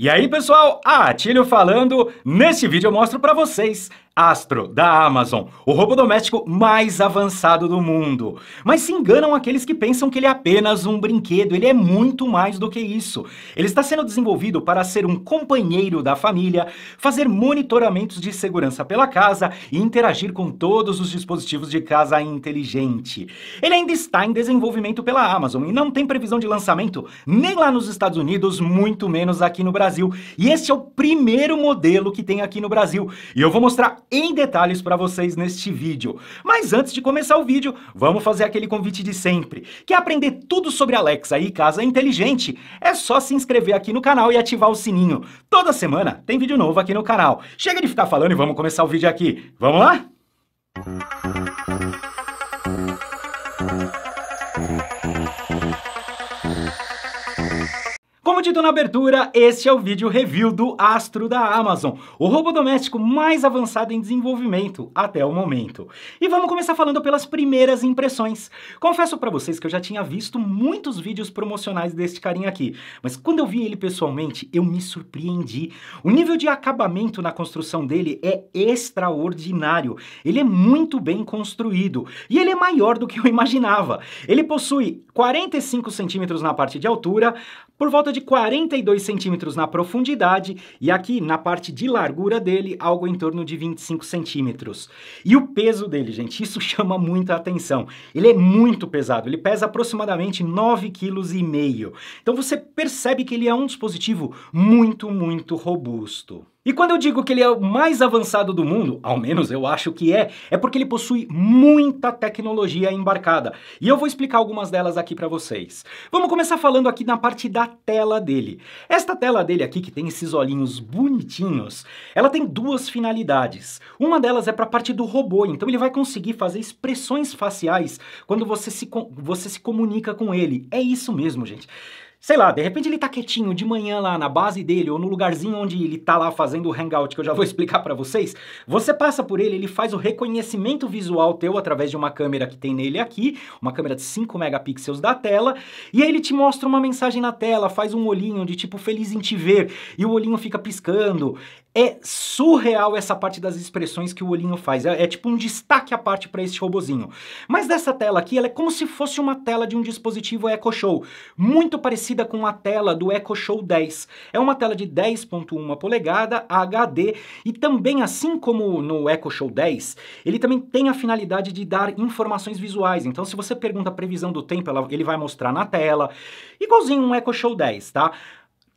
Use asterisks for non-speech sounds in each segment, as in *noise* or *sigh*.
E aí, pessoal, a Atílio falando. Neste vídeo eu mostro para vocês Astro, da Amazon, o robô doméstico mais avançado do mundo. Mas se enganam aqueles que pensam que ele é apenas um brinquedo, ele é muito mais do que isso. Ele está sendo desenvolvido para ser um companheiro da família, fazer monitoramentos de segurança pela casa e interagir com todos os dispositivos de casa inteligente. Ele ainda está em desenvolvimento pela Amazon e não tem previsão de lançamento nem lá nos Estados Unidos, muito menos aqui no Brasil. E este é o primeiro modelo que tem aqui no Brasil. E eu vou mostrar em detalhes para vocês neste vídeo. Mas antes de começar o vídeo, vamos fazer aquele convite de sempre. Quer aprender tudo sobre Alexa e casa inteligente? É só se inscrever aqui no canal e ativar o sininho. Toda semana tem vídeo novo aqui no canal. Chega de ficar falando e vamos começar o vídeo aqui. Vamos lá? Como dito na abertura, este é o vídeo review do Astro da Amazon, o robô doméstico mais avançado em desenvolvimento até o momento. E vamos começar falando pelas primeiras impressões. Confesso para vocês que eu já tinha visto muitos vídeos promocionais deste carinha aqui, mas quando eu vi ele pessoalmente, eu me surpreendi. O nível de acabamento na construção dele é extraordinário. Ele é muito bem construído e ele é maior do que eu imaginava. Ele possui 45 centímetros na parte de altura, por volta de 42 centímetros na profundidade e aqui na parte de largura dele, algo em torno de 25 centímetros. E o peso dele, gente, isso *laughs* chama muita atenção. Ele é muito pesado, ele pesa aproximadamente 9,5 kg. Então você percebe que ele é um dispositivo muito, muito robusto. E quando eu digo que ele é o mais avançado do mundo, ao menos eu acho que é, é porque ele possui muita tecnologia embarcada. E eu vou explicar algumas delas aqui para vocês. Vamos começar falando aqui na parte da tela dele. Esta tela dele aqui, que tem esses olhinhos bonitinhos, ela tem duas finalidades. Uma delas é para a parte do robô, então ele vai conseguir fazer expressões faciais quando você se, você se comunica com ele. É isso mesmo, gente. Sei lá, de repente ele tá quietinho de manhã lá na base dele ou no lugarzinho onde ele tá lá fazendo o hangout, que eu já vou *laughs* explicar para vocês. Você passa por ele, ele faz o reconhecimento visual teu através de uma câmera que tem nele aqui, uma câmera de 5 megapixels da tela, e aí ele te mostra uma mensagem na tela, faz um olhinho de tipo feliz em te ver, e o olhinho fica piscando. É surreal essa parte das expressões que o olhinho faz. É, é tipo um destaque à parte para esse robozinho. Mas dessa tela aqui, ela é como se fosse uma tela de um dispositivo Echo Show, muito parecida com a tela do Echo Show 10. É uma tela de 10.1 polegada, HD, e também, assim como no Echo Show 10, ele também tem a finalidade de dar informações visuais. Então, se você pergunta a previsão do tempo, ela, ele vai mostrar na tela, igualzinho um Echo Show 10, tá?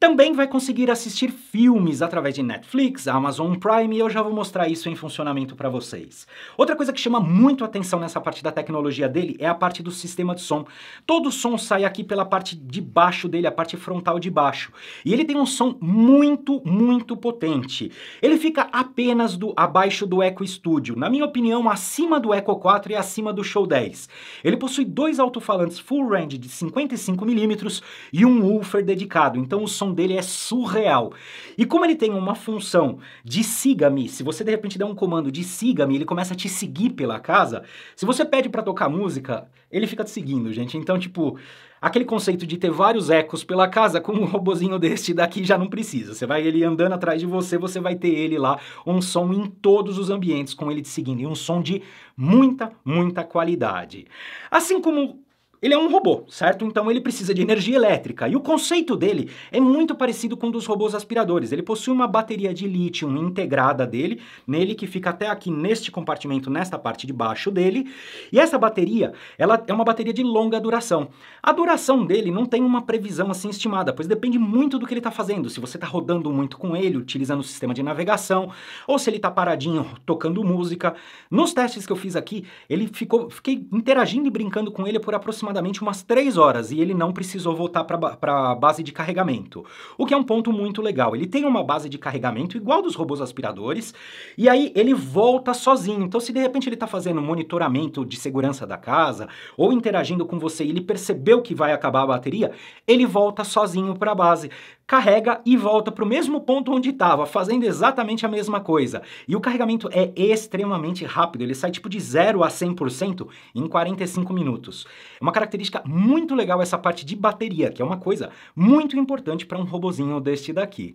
Também vai conseguir assistir filmes através de Netflix, Amazon Prime, e eu já vou mostrar isso em funcionamento para vocês. Outra coisa que chama muito atenção nessa parte da tecnologia dele é a parte do sistema de som. Todo o som sai aqui pela parte de baixo dele, a parte frontal de baixo. E ele tem um som muito, muito potente. Ele fica apenas do abaixo do Echo Studio, na minha opinião, acima do Echo 4 e acima do Show 10. Ele possui dois alto-falantes full range de 55mm e um woofer dedicado, então o som dele é surreal. E como ele tem uma função de siga-me, se você de repente der um comando de siga-me, ele começa a te seguir pela casa, se você pede para tocar música, ele fica te seguindo, gente. Então, tipo, aquele conceito de ter vários ecos pela casa com um robozinho deste daqui já não precisa. Você vai ele andando atrás de você, você vai ter ele lá, um som em todos os ambientes com ele te seguindo e um som de muita, muita qualidade. Assim como ele é um robô, certo? Então ele precisa de energia elétrica. E o conceito dele é muito parecido com o dos robôs aspiradores. Ele possui uma bateria de lítio integrada dele, nele que fica até aqui neste compartimento, nesta parte de baixo dele. E essa bateria, ela é uma bateria de longa duração. A duração dele não tem uma previsão assim estimada, pois depende muito do que ele está fazendo. Se você está rodando muito com ele, utilizando o sistema de navegação, ou se ele está paradinho tocando música. Nos testes que eu fiz aqui, ele ficou, fiquei interagindo e brincando com ele por aproximadamente aproximadamente umas 3 horas e ele não precisou voltar para a base de carregamento. O que é um ponto muito legal. Ele tem uma base de carregamento igual dos robôs aspiradores e aí ele volta sozinho. Então, se de repente ele está fazendo monitoramento de segurança da casa ou interagindo com você e ele percebeu que vai acabar a bateria, ele volta sozinho para a base carrega e volta para o mesmo ponto onde estava, fazendo exatamente a mesma coisa. E o carregamento é extremamente rápido, ele sai tipo de 0 a 100% em 45 minutos. É uma característica muito legal essa parte de bateria, que é uma coisa muito importante para um robozinho deste daqui.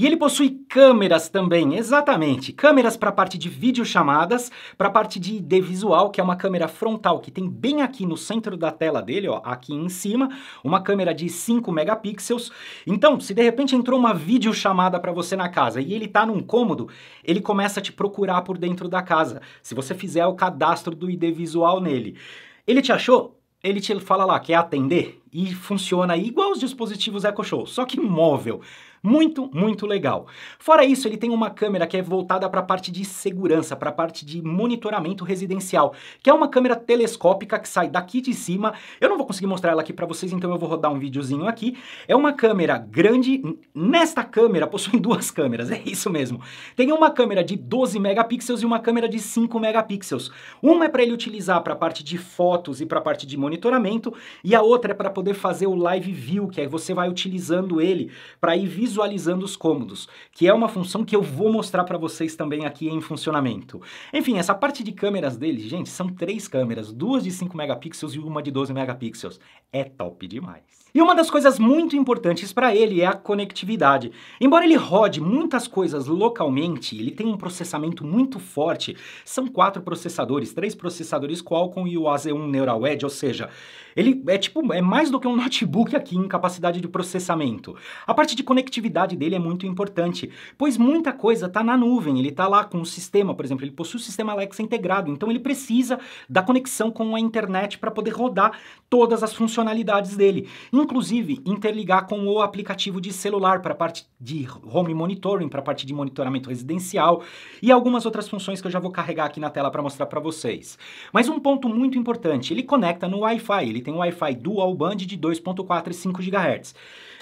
E ele possui câmeras também, exatamente. Câmeras para a parte de videochamadas, para a parte de ID visual, que é uma câmera frontal que tem bem aqui no centro da tela dele, ó, aqui em cima, uma câmera de 5 megapixels. Então, se de repente entrou uma videochamada para você na casa e ele está num cômodo, ele começa a te procurar por dentro da casa. Se você fizer o cadastro do ID visual nele, ele te achou? Ele te fala lá, quer atender? E funciona igual os dispositivos Echo Show, só que móvel. Muito, muito legal. Fora isso, ele tem uma câmera que é voltada para a parte de segurança, para a parte de monitoramento residencial, que é uma câmera telescópica que sai daqui de cima. Eu não vou conseguir mostrar ela aqui para vocês, então eu vou rodar um videozinho aqui. É uma câmera grande. Nesta câmera *laughs* possuem duas câmeras, é isso mesmo. Tem uma câmera de 12 megapixels e uma câmera de 5 megapixels. Uma é para ele utilizar para a parte de fotos e para a parte de monitoramento, e a outra é para poder fazer o live view, que aí você vai utilizando ele para ir visualizando os cômodos, que é uma função que eu vou mostrar para vocês também aqui em funcionamento. Enfim, essa parte de câmeras dele, gente, são três câmeras, duas de 5 megapixels e uma de 12 megapixels. É top demais. E uma das coisas muito importantes para ele é a conectividade. Embora ele rode muitas coisas localmente, ele tem um processamento muito forte. São quatro processadores, três processadores Qualcomm e o AZ1 Neural Edge, ou seja, ele é tipo é mais do que um *laughs* notebook aqui em capacidade de processamento. A parte de conectividade dele é muito importante, pois muita coisa está na nuvem. Ele está lá com o sistema, por exemplo, ele possui o sistema Alexa integrado, então ele precisa da conexão com a internet para poder rodar todas as funcionalidades dele inclusive interligar com o aplicativo de celular para a parte de home monitoring, para a parte de monitoramento residencial e algumas outras funções que eu já vou carregar aqui na tela para mostrar para vocês. Mas um ponto muito importante, ele conecta no Wi-Fi, ele tem um Wi-Fi dual band de 2.4 e 5 GHz.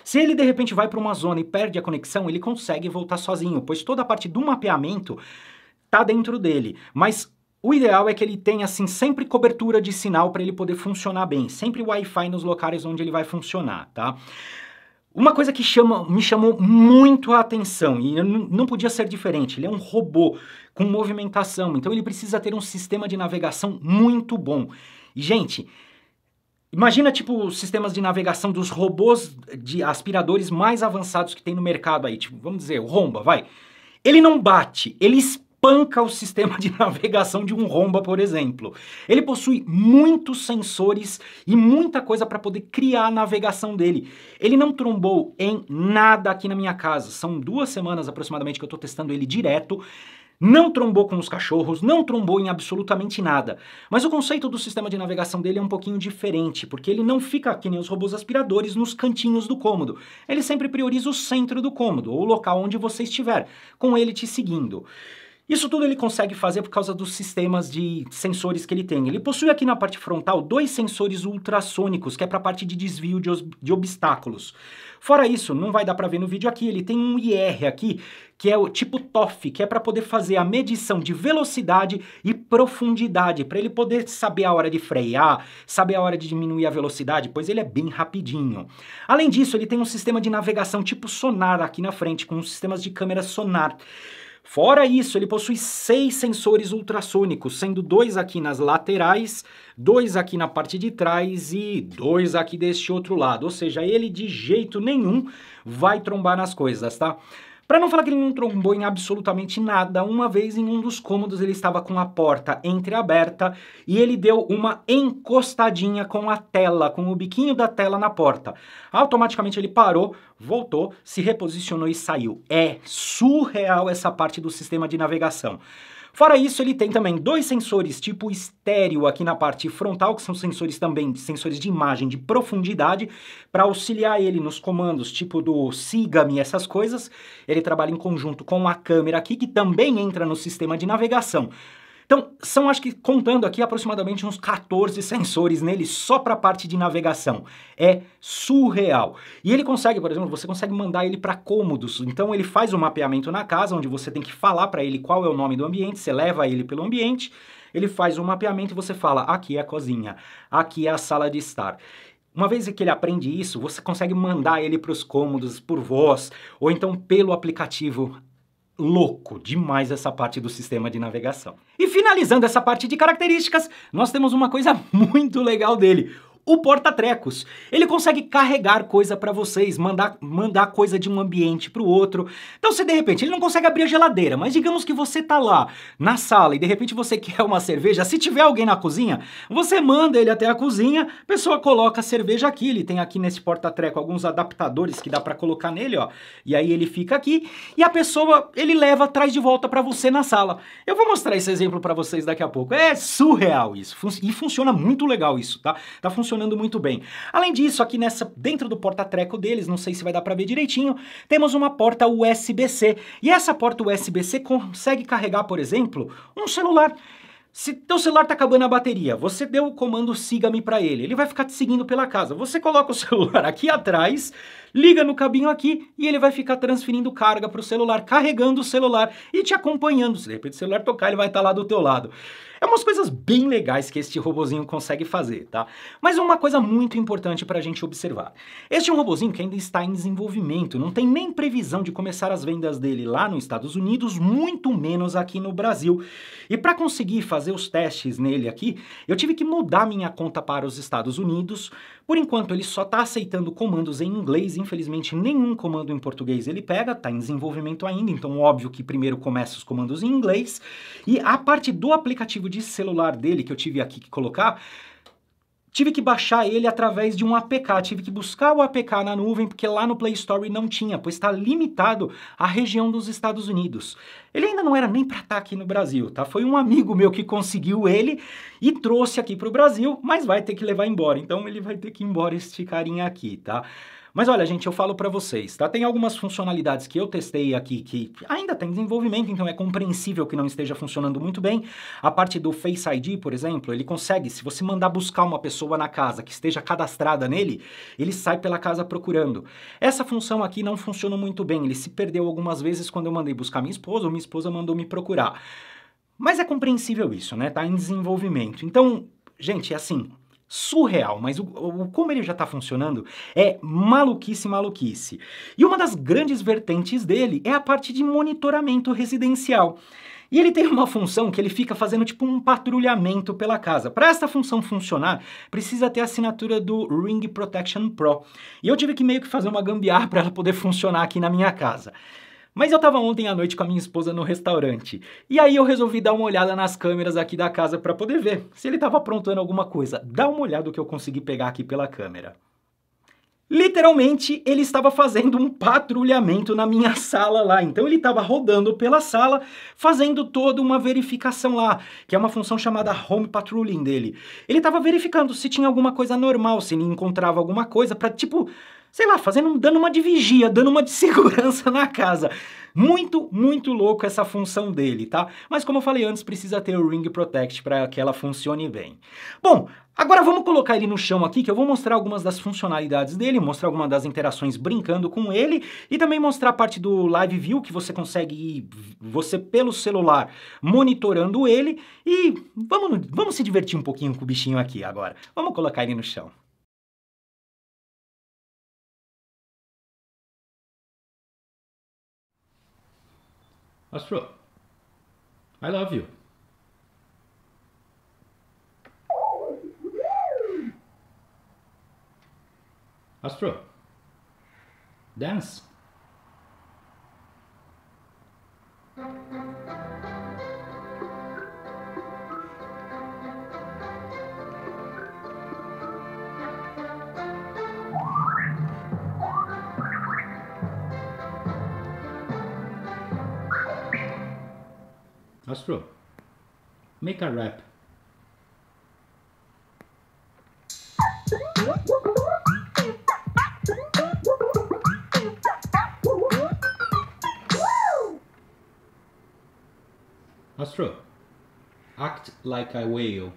Se ele de repente vai para uma zona e perde a conexão, ele consegue voltar sozinho, pois toda a parte do mapeamento está dentro dele. Mas o ideal é que ele tenha assim sempre cobertura de sinal para ele poder funcionar bem, sempre Wi-Fi nos locais onde ele vai funcionar, tá? Uma coisa que chama, me chamou muito a atenção, e não podia ser diferente, ele é um robô com movimentação, então ele precisa ter um sistema de navegação muito bom. E, gente, Imagina, tipo, os sistemas de navegação dos robôs de aspiradores mais avançados que tem no mercado aí. Tipo, vamos dizer, o Romba, vai. Ele não bate, ele espera panca o sistema de *laughs* navegação de um Romba, por exemplo. Ele possui muitos sensores e muita coisa para poder criar a navegação dele. Ele não trombou em nada aqui na minha casa. São duas semanas aproximadamente que eu estou testando ele direto. Não trombou com os cachorros, não trombou em absolutamente nada. Mas o conceito do sistema de navegação dele é um pouquinho diferente, porque ele não fica que nem os robôs aspiradores nos cantinhos do cômodo. Ele sempre prioriza o centro do cômodo, ou o local onde você estiver, com ele te seguindo. Isso tudo ele consegue fazer por causa dos sistemas de sensores que ele tem. Ele possui aqui na parte frontal dois sensores ultrassônicos, que é para a parte de desvio de, de obstáculos. Fora isso, não vai dar para ver no vídeo aqui, ele tem um IR aqui, que é o tipo TOF, que é para poder fazer a medição de velocidade e profundidade, para ele poder saber a hora de frear, saber a hora de diminuir a velocidade, pois ele é bem rapidinho. Além disso, ele tem um sistema de navegação tipo sonar aqui na frente, com sistemas de câmera sonar. Fora isso, ele possui seis sensores ultrassônicos, sendo dois aqui nas laterais, dois aqui na parte de trás e dois aqui deste outro lado. Ou seja, ele de jeito nenhum vai trombar nas coisas, tá? Para não falar que ele não trombou em absolutamente nada, uma vez em um dos cômodos ele estava com a porta entreaberta e ele deu uma encostadinha com a tela, com o biquinho da tela na porta. Automaticamente ele parou, voltou, se reposicionou e saiu. É surreal essa parte do sistema de navegação. Fora isso, ele tem também dois sensores tipo estéreo aqui na parte frontal, que são sensores também, sensores de imagem de profundidade, para auxiliar ele nos comandos tipo do SIGAM essas coisas. Ele trabalha em conjunto com a câmera aqui, que também entra no sistema de navegação. Então, são acho que contando aqui aproximadamente uns 14 sensores nele só para a parte de navegação. É surreal. E ele consegue, por exemplo, você consegue mandar ele para cômodos. Então, ele faz o um mapeamento na casa, onde você tem que falar para ele qual é o nome do ambiente, você leva ele pelo ambiente, ele faz um mapeamento e você fala: aqui é a cozinha, aqui é a sala de estar. Uma vez que ele aprende isso, você consegue mandar ele para os cômodos por voz ou então pelo aplicativo louco demais essa parte do sistema de navegação. E finalizando essa parte de características, nós temos uma coisa *laughs* muito legal dele, o porta-trecos. Ele consegue carregar coisa para vocês, mandar, mandar coisa de um ambiente para o outro. Então, se de repente ele não consegue abrir a geladeira, mas digamos que você tá lá na sala e de repente você *laughs* quer uma cerveja, se tiver alguém na cozinha, você manda ele até a cozinha, a pessoa coloca a cerveja aqui, ele tem aqui nesse porta-treco alguns adaptadores que dá para colocar nele, ó. E aí ele fica aqui e a pessoa, ele leva atrás de volta para você na sala. Eu vou mostrar esse exemplo para vocês daqui a pouco. É surreal isso. Fun e funciona muito legal isso, tá? Tá funcionando funcionando muito bem. Além disso, aqui nessa dentro do porta-treco deles, não sei se vai dar para ver direitinho, temos uma porta USB-C. E essa porta USB-C consegue carregar, por exemplo, um celular. Se teu celular está acabando a bateria, você deu o comando siga-me para ele, ele vai ficar te seguindo pela casa. Você coloca o *laughs* celular aqui atrás, liga no cabinho aqui e ele vai ficar transferindo carga para o celular, carregando o celular e te acompanhando. Se de repente o celular tocar, ele vai estar tá lá do teu lado. É umas coisas bem legais que este robozinho consegue fazer, tá? Mas uma coisa muito importante para a gente observar. Este é um robozinho que ainda está em desenvolvimento, não tem nem previsão de começar as vendas dele lá nos Estados Unidos, muito menos aqui no Brasil. E para conseguir fazer os testes nele aqui, eu tive que mudar minha conta para os Estados Unidos. Por enquanto, ele só está aceitando comandos em inglês, infelizmente nenhum comando em português ele pega, está em desenvolvimento ainda, então óbvio que primeiro começa os comandos em inglês. E a parte do aplicativo aplicativo de celular dele que eu tive aqui que colocar, Tive que baixar ele através de um APK, tive que buscar o APK na nuvem, porque lá no Play Store não tinha, pois está limitado à região dos Estados Unidos. Ele ainda não era nem para estar tá aqui no Brasil, tá? Foi um amigo meu que conseguiu ele e trouxe aqui para o Brasil, mas vai ter que levar embora. Então ele vai ter que ir embora esse carinha aqui, tá? Mas olha, gente, eu falo para vocês, tá? Tem algumas funcionalidades que eu testei aqui que ainda tem desenvolvimento, então é compreensível que não esteja funcionando muito bem. A parte do Face ID, por exemplo, ele consegue, se você mandar buscar uma pessoa na casa que esteja cadastrada nele, ele sai pela casa procurando. Essa função aqui não funcionou muito bem, ele se perdeu algumas vezes quando eu mandei buscar minha esposa ou minha esposa mandou me procurar. Mas é compreensível isso, né? Tá em desenvolvimento. Então, gente, é assim, surreal, mas o, o, como ele já está funcionando é maluquice, maluquice. E uma das grandes vertentes dele é a parte de monitoramento residencial. E ele tem uma função que ele fica fazendo tipo um patrulhamento pela casa. Para essa função funcionar, precisa ter a assinatura do Ring Protection Pro. E eu tive que meio que fazer uma gambiarra para ela poder funcionar aqui na minha casa. Mas eu tava ontem à noite com a minha esposa no restaurante. E aí eu resolvi dar uma olhada nas câmeras aqui da casa para poder ver se ele tava aprontando alguma coisa. Dá uma olhada o que eu consegui pegar aqui pela câmera. Literalmente, ele estava fazendo um patrulhamento na minha *laughs* sala lá. Então, ele estava rodando pela sala, fazendo toda uma verificação lá, que é uma função chamada home patrolling dele. Ele estava verificando se tinha alguma coisa normal, se ele encontrava alguma coisa, para tipo sei lá, fazendo, dando uma de vigia, dando uma de *laughs* segurança na casa. Muito, muito louco essa função dele, tá? Mas como eu falei antes, precisa ter o Ring Protect para que ela funcione bem. Bom, agora vamos colocar ele no chão aqui, que eu vou mostrar algumas das funcionalidades dele, mostrar algumas das interações brincando com ele e também mostrar a parte do Live View, que você consegue ir, você pelo celular, monitorando ele e vamos, vamos se divertir um pouquinho com o bichinho aqui agora. Vamos colocar ele no chão. Astro, I love you. Astro, Dance. Astro, make a rap. Astro, act like a whale.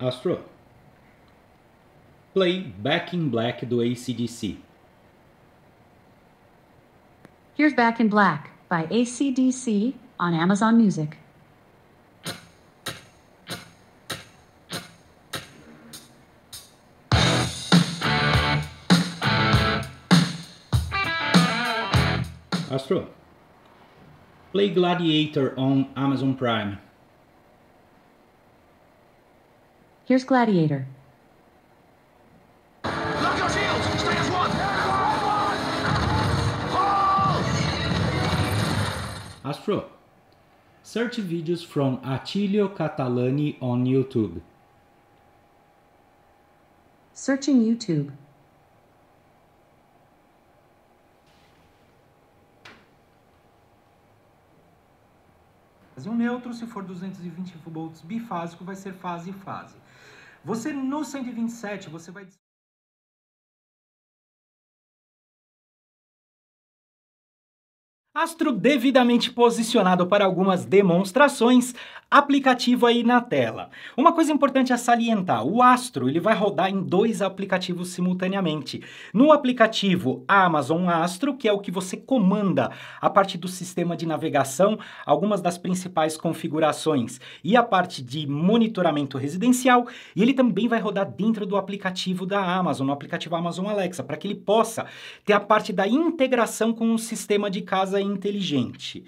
Astro. Play Back in Black do ACDC. Here's Back in Black by ACDC on Amazon Music. Astro. Play Gladiator on Amazon Prime. Here's Gladiator. Astro. Search videos from Attilio Catalani on YouTube. Searching YouTube. o neutro, se for 220 volts bifásico, vai ser fase e fase. Você no 127, você vai Astro devidamente posicionado para algumas demonstrações, aplicativo aí na tela. Uma coisa importante a salientar, o Astro ele vai rodar em dois aplicativos simultaneamente. No aplicativo Amazon Astro, que é o que você comanda a parte do sistema de navegação, algumas das principais configurações e a parte de monitoramento residencial, e ele também vai rodar dentro do aplicativo da Amazon, no aplicativo Amazon Alexa, para que ele possa ter a parte da integração com o sistema de casa em inteligente.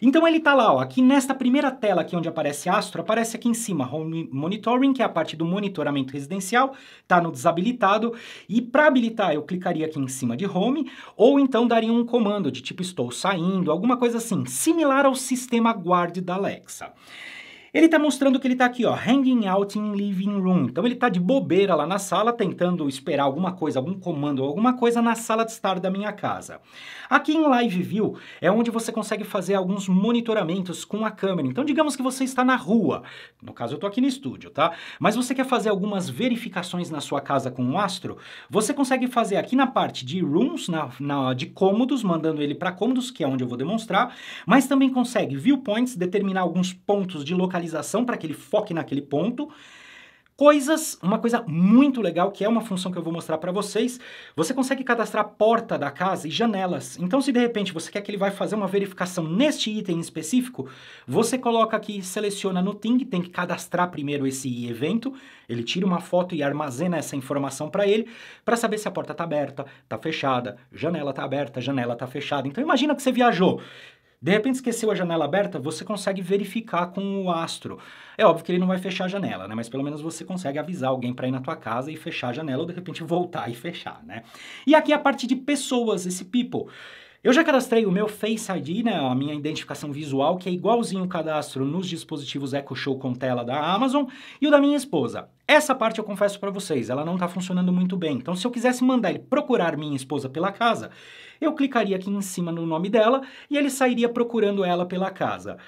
Então ele está lá, ó, aqui nesta primeira tela aqui onde aparece Astro, aparece aqui em cima Home Monitoring, que é a parte do monitoramento residencial, está no desabilitado, e para habilitar eu clicaria aqui em cima de Home, ou então daria um comando de tipo estou saindo, alguma coisa assim, similar ao sistema guard da Alexa. Ele está mostrando que ele está aqui, ó, hanging out in living room. Então ele está de bobeira lá na sala, tentando esperar alguma coisa, algum comando, alguma coisa na sala de estar da minha casa. Aqui em Live View é onde você consegue fazer alguns monitoramentos com a câmera. Então digamos que você está na rua, no caso eu estou aqui no estúdio, tá? Mas você quer fazer algumas verificações na sua casa com o Astro? Você consegue fazer aqui na parte de rooms, na, na de cômodos, mandando ele para cômodos, que é onde eu vou demonstrar, mas também consegue viewpoints, determinar alguns pontos de localização sinalização para que ele foque naquele ponto. Coisas, uma coisa muito legal que é uma função que eu vou mostrar para vocês, você consegue cadastrar porta da casa e janelas. Então se de repente você quer que ele vai fazer uma verificação neste item específico, você coloca aqui, seleciona no Ting, tem que cadastrar primeiro esse evento, ele tira uma foto e armazena essa informação para ele, para saber se a porta está aberta, está fechada, janela está aberta, janela está fechada. Então imagina que você viajou, de repente esqueceu a janela aberta, você consegue verificar com o astro. É óbvio que ele não vai fechar a janela, né? Mas pelo menos você consegue avisar alguém para ir na tua casa e fechar a janela ou de repente voltar e fechar, né? E aqui é a parte de pessoas, esse people. Eu já cadastrei o meu Face ID, né, a minha identificação visual, que é igualzinho o cadastro nos dispositivos Echo Show com tela da Amazon, e o da minha esposa. Essa parte eu confesso para vocês, ela não está funcionando muito bem. Então, se eu quisesse mandar ele procurar minha esposa pela casa, eu clicaria aqui em cima no nome dela e ele sairia procurando ela pela casa.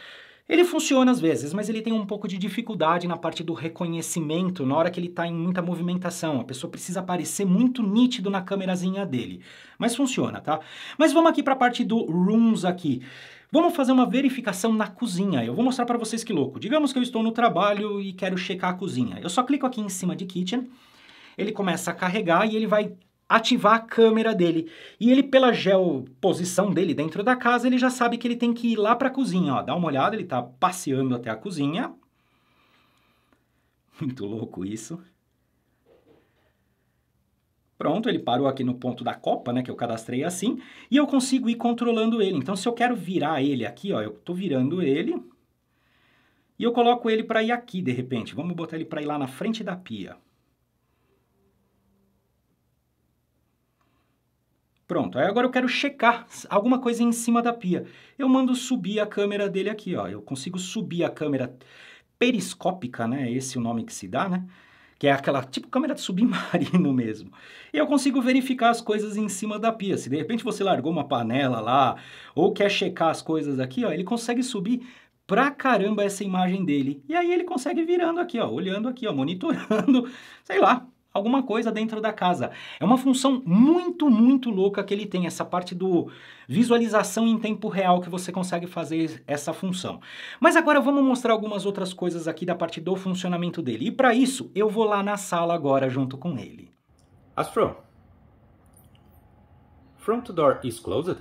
Ele funciona às vezes, mas ele tem um pouco de dificuldade na parte do reconhecimento na hora que ele está em muita movimentação. A pessoa precisa aparecer muito nítido na câmerazinha dele. Mas funciona, tá? Mas vamos aqui para a parte do Rooms aqui. Vamos fazer uma verificação na cozinha. Eu vou mostrar para vocês que louco. Digamos que eu estou no trabalho e quero checar a cozinha. Eu só clico aqui em cima de Kitchen ele começa a carregar e ele vai ativar a câmera dele. E ele, pela geoposição dele dentro da casa, ele já sabe que ele tem que ir lá para a cozinha. Ó, dá uma olhada, ele está passeando até a cozinha. *laughs* Muito louco isso. Pronto, ele parou aqui no ponto da copa, né, que eu cadastrei assim, e eu consigo ir controlando ele. Então, se eu quero virar ele aqui, ó, eu estou virando ele, e eu coloco ele para ir aqui, de repente. Vamos botar ele para ir lá na frente da pia. Pronto, aí agora eu quero checar alguma coisa em cima da pia. Eu mando subir a câmera dele aqui, ó. Eu consigo subir a câmera periscópica, né? Esse é o nome que se dá, né? Que é aquela tipo câmera de submarino *laughs* mesmo. E eu consigo verificar as coisas em cima da pia. Se de repente você largou uma panela lá ou quer checar as coisas aqui, ó, ele consegue subir pra caramba essa imagem dele. E aí ele consegue virando aqui, ó, olhando aqui, ó, monitorando, *laughs* sei lá, alguma coisa dentro da casa. É uma função muito, muito louca que ele tem, essa parte do visualização em tempo real que você consegue fazer essa função. Mas agora vamos mostrar algumas outras coisas aqui da parte do funcionamento dele. E para isso, eu vou lá na sala agora junto com ele. Astro. Front door is closed?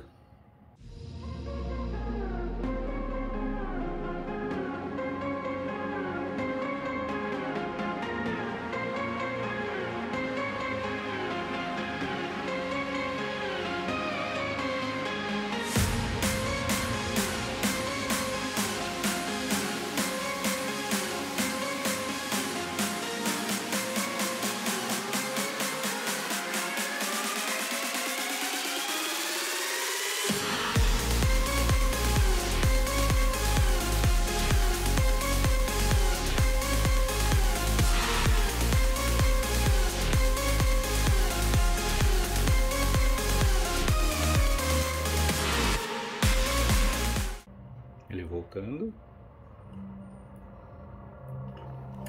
atacando.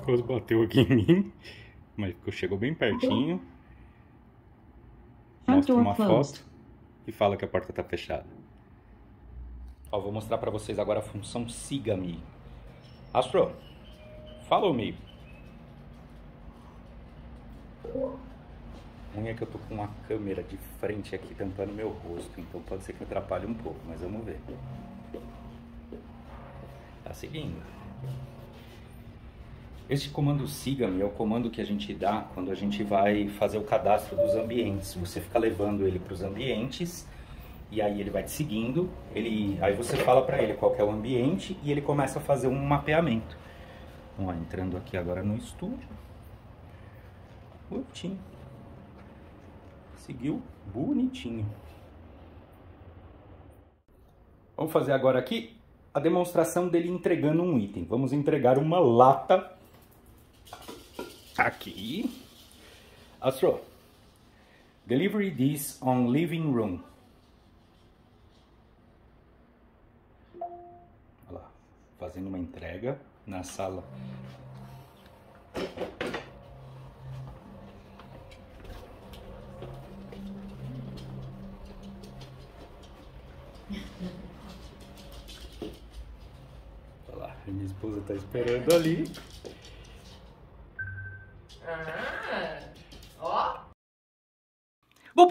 Quase bateu aqui em mim, mas chegou bem pertinho. Mostra uma foto e fala que a porta está fechada. Ó, vou mostrar para vocês agora a função siga-me. Astro, follow me. ruim é que eu tô com uma câmera de frente aqui tampando meu rosto, então pode ser que me atrapalhe um pouco, mas vamos ver. Tá seguindo. Este comando siga-me é o comando que a gente dá quando a gente vai fazer o cadastro dos ambientes. Você fica levando ele para os ambientes e aí ele vai te seguindo. Ele, aí você fala para ele qual é o ambiente e ele começa a fazer um mapeamento. Ó, entrando aqui agora no estúdio. Bonitinho. Seguiu bonitinho. Vamos fazer agora aqui a demonstração dele entregando um item. Vamos entregar uma lata aqui. Astro, delivery this on living room. Olha lá, fazendo uma entrega na sala esposa tá esperando ali.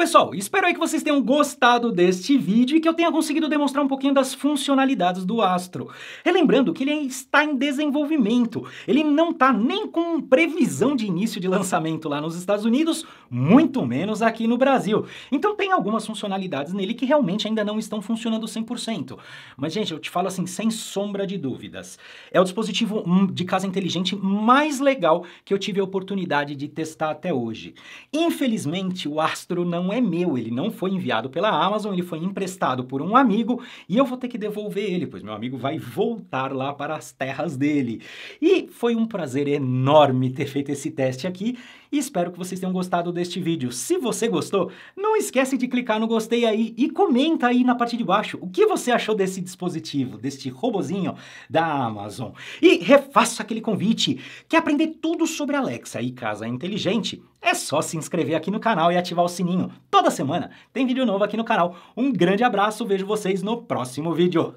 pessoal, espero aí que vocês tenham gostado deste vídeo e que eu tenha conseguido demonstrar um pouquinho das funcionalidades do Astro. Relembrando que ele está em desenvolvimento, ele não está nem com previsão de início de lançamento lá nos Estados Unidos, muito menos aqui no Brasil. Então tem algumas funcionalidades nele que realmente ainda não estão funcionando 100%. Mas gente, eu te falo assim, sem sombra de dúvidas, é o dispositivo hum, de casa inteligente mais legal que eu tive a oportunidade de testar até hoje. Infelizmente, o Astro não é meu, ele não foi enviado pela Amazon, ele foi emprestado por um amigo e eu vou ter que devolver ele, pois meu amigo vai voltar lá para as terras dele. E foi um prazer enorme ter feito esse teste aqui e espero que vocês tenham gostado deste vídeo. Se você gostou, não esquece de clicar no gostei aí e comenta aí na parte de baixo o que você achou desse dispositivo, deste robozinho da Amazon. E refaço aquele convite, que aprender tudo sobre Alexa e casa inteligente, é só se inscrever aqui no canal e ativar o sininho. Toda semana tem vídeo novo aqui no canal. Um grande abraço, vejo vocês no próximo vídeo.